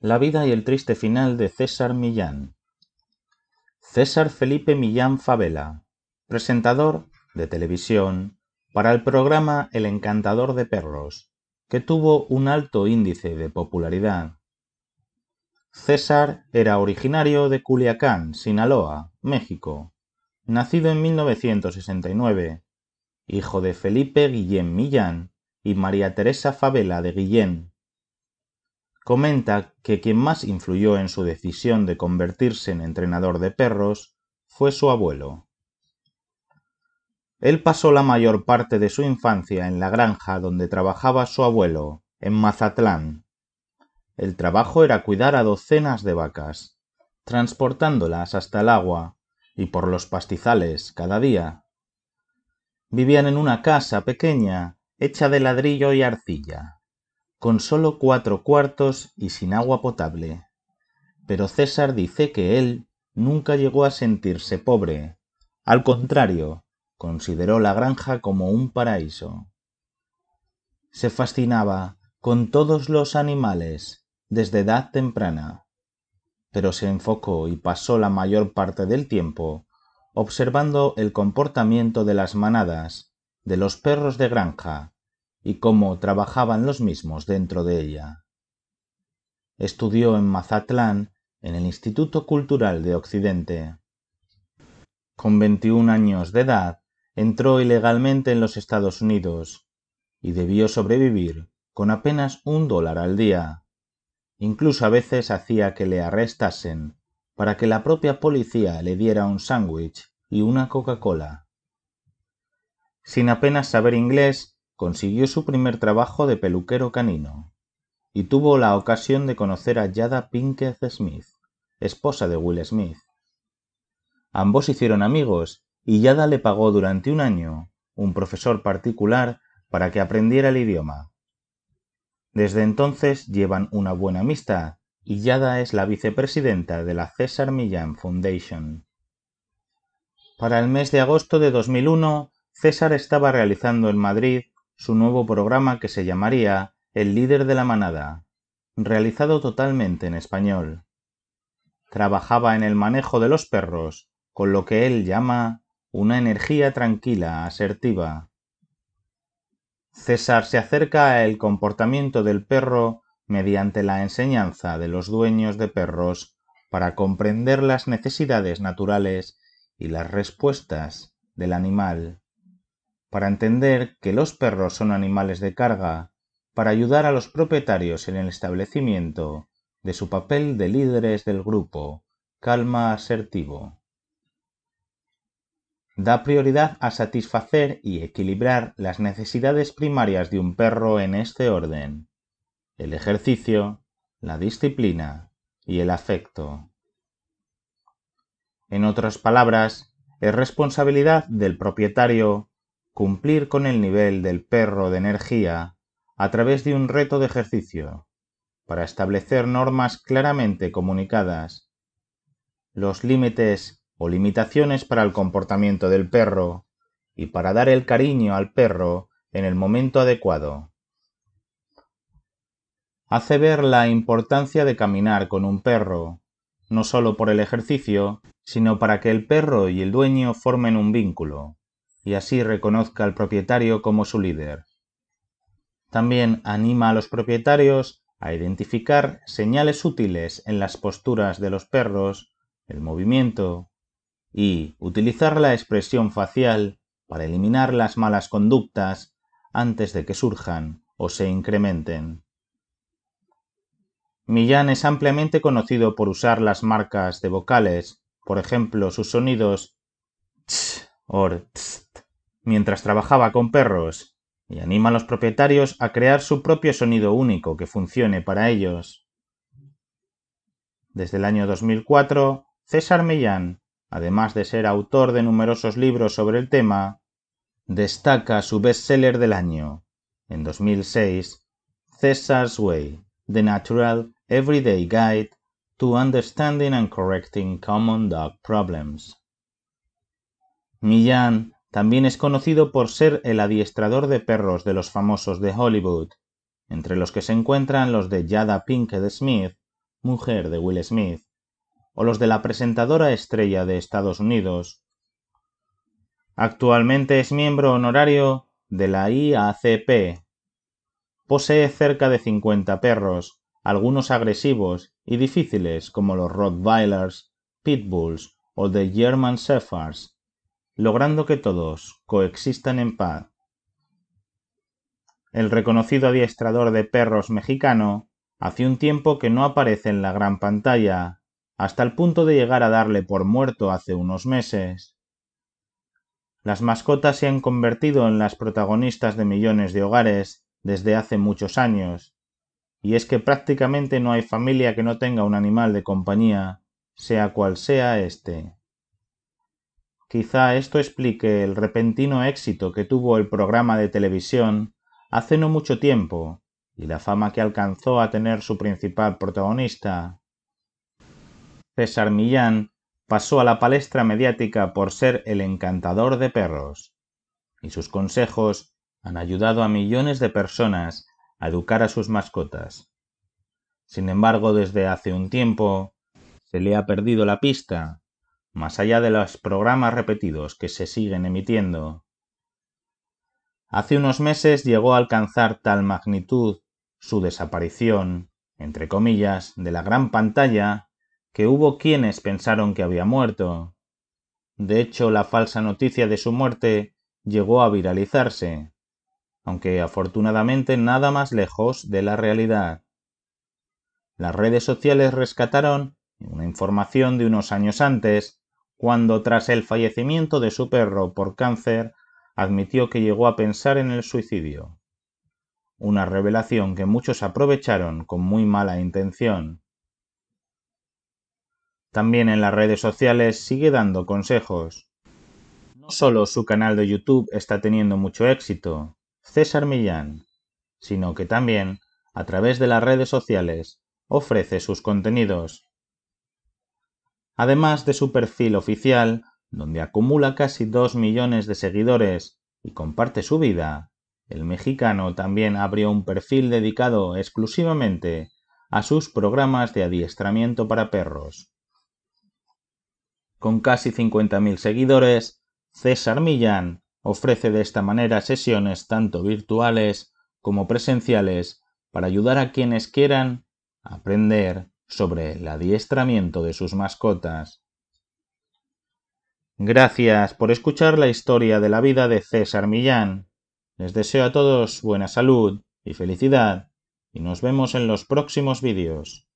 La vida y el triste final de César Millán. César Felipe Millán Favela, presentador de televisión para el programa El encantador de perros, que tuvo un alto índice de popularidad. César era originario de Culiacán, Sinaloa, México, nacido en 1969, hijo de Felipe Guillén Millán y María Teresa Favela de Guillén, comenta que quien más influyó en su decisión de convertirse en entrenador de perros fue su abuelo. Él pasó la mayor parte de su infancia en la granja donde trabajaba su abuelo, en Mazatlán. El trabajo era cuidar a docenas de vacas, transportándolas hasta el agua y por los pastizales cada día. Vivían en una casa pequeña hecha de ladrillo y arcilla con sólo cuatro cuartos y sin agua potable. Pero César dice que él nunca llegó a sentirse pobre. Al contrario, consideró la granja como un paraíso. Se fascinaba con todos los animales desde edad temprana, pero se enfocó y pasó la mayor parte del tiempo observando el comportamiento de las manadas, de los perros de granja y cómo trabajaban los mismos dentro de ella. Estudió en Mazatlán en el Instituto Cultural de Occidente. Con 21 años de edad, entró ilegalmente en los Estados Unidos y debió sobrevivir con apenas un dólar al día. Incluso a veces hacía que le arrestasen para que la propia policía le diera un sándwich y una Coca-Cola. Sin apenas saber inglés, consiguió su primer trabajo de peluquero canino, y tuvo la ocasión de conocer a Yada Pinkett Smith, esposa de Will Smith. Ambos hicieron amigos, y Yada le pagó durante un año un profesor particular para que aprendiera el idioma. Desde entonces llevan una buena amistad y Yada es la vicepresidenta de la César Millán Foundation. Para el mes de agosto de 2001, César estaba realizando en Madrid su nuevo programa que se llamaría El líder de la manada, realizado totalmente en español. Trabajaba en el manejo de los perros, con lo que él llama una energía tranquila, asertiva. César se acerca al comportamiento del perro mediante la enseñanza de los dueños de perros para comprender las necesidades naturales y las respuestas del animal para entender que los perros son animales de carga, para ayudar a los propietarios en el establecimiento de su papel de líderes del grupo, calma asertivo. Da prioridad a satisfacer y equilibrar las necesidades primarias de un perro en este orden, el ejercicio, la disciplina y el afecto. En otras palabras, es responsabilidad del propietario cumplir con el nivel del perro de energía a través de un reto de ejercicio, para establecer normas claramente comunicadas, los límites o limitaciones para el comportamiento del perro y para dar el cariño al perro en el momento adecuado. Hace ver la importancia de caminar con un perro, no solo por el ejercicio, sino para que el perro y el dueño formen un vínculo y así reconozca al propietario como su líder. También anima a los propietarios a identificar señales útiles en las posturas de los perros, el movimiento y utilizar la expresión facial para eliminar las malas conductas antes de que surjan o se incrementen. Millán es ampliamente conocido por usar las marcas de vocales, por ejemplo sus sonidos or mientras trabajaba con perros y anima a los propietarios a crear su propio sonido único que funcione para ellos. Desde el año 2004, César Millán, además de ser autor de numerosos libros sobre el tema, destaca su bestseller del año, en 2006, César's Way, The Natural Everyday Guide to Understanding and Correcting Common Dog Problems. Millán también es conocido por ser el adiestrador de perros de los famosos de Hollywood, entre los que se encuentran los de Jada Pinkett Smith, mujer de Will Smith, o los de la presentadora estrella de Estados Unidos. Actualmente es miembro honorario de la IACP. Posee cerca de 50 perros, algunos agresivos y difíciles como los Rottweilers, Pitbulls o The German Shepherds, logrando que todos coexistan en paz. El reconocido adiestrador de perros mexicano hace un tiempo que no aparece en la gran pantalla, hasta el punto de llegar a darle por muerto hace unos meses. Las mascotas se han convertido en las protagonistas de millones de hogares desde hace muchos años, y es que prácticamente no hay familia que no tenga un animal de compañía, sea cual sea éste. Quizá esto explique el repentino éxito que tuvo el programa de televisión hace no mucho tiempo y la fama que alcanzó a tener su principal protagonista. César Millán pasó a la palestra mediática por ser el encantador de perros, y sus consejos han ayudado a millones de personas a educar a sus mascotas. Sin embargo, desde hace un tiempo se le ha perdido la pista más allá de los programas repetidos que se siguen emitiendo. Hace unos meses llegó a alcanzar tal magnitud su desaparición, entre comillas, de la gran pantalla, que hubo quienes pensaron que había muerto. De hecho, la falsa noticia de su muerte llegó a viralizarse, aunque afortunadamente nada más lejos de la realidad. Las redes sociales rescataron una información de unos años antes cuando tras el fallecimiento de su perro por cáncer, admitió que llegó a pensar en el suicidio. Una revelación que muchos aprovecharon con muy mala intención. También en las redes sociales sigue dando consejos. No solo su canal de YouTube está teniendo mucho éxito, César Millán, sino que también, a través de las redes sociales, ofrece sus contenidos además de su perfil oficial, donde acumula casi 2 millones de seguidores y comparte su vida, el mexicano también abrió un perfil dedicado exclusivamente a sus programas de adiestramiento para perros. Con casi 50.000 seguidores, César Millán ofrece de esta manera sesiones tanto virtuales como presenciales para ayudar a quienes quieran aprender sobre el adiestramiento de sus mascotas. Gracias por escuchar la historia de la vida de César Millán. Les deseo a todos buena salud y felicidad y nos vemos en los próximos vídeos.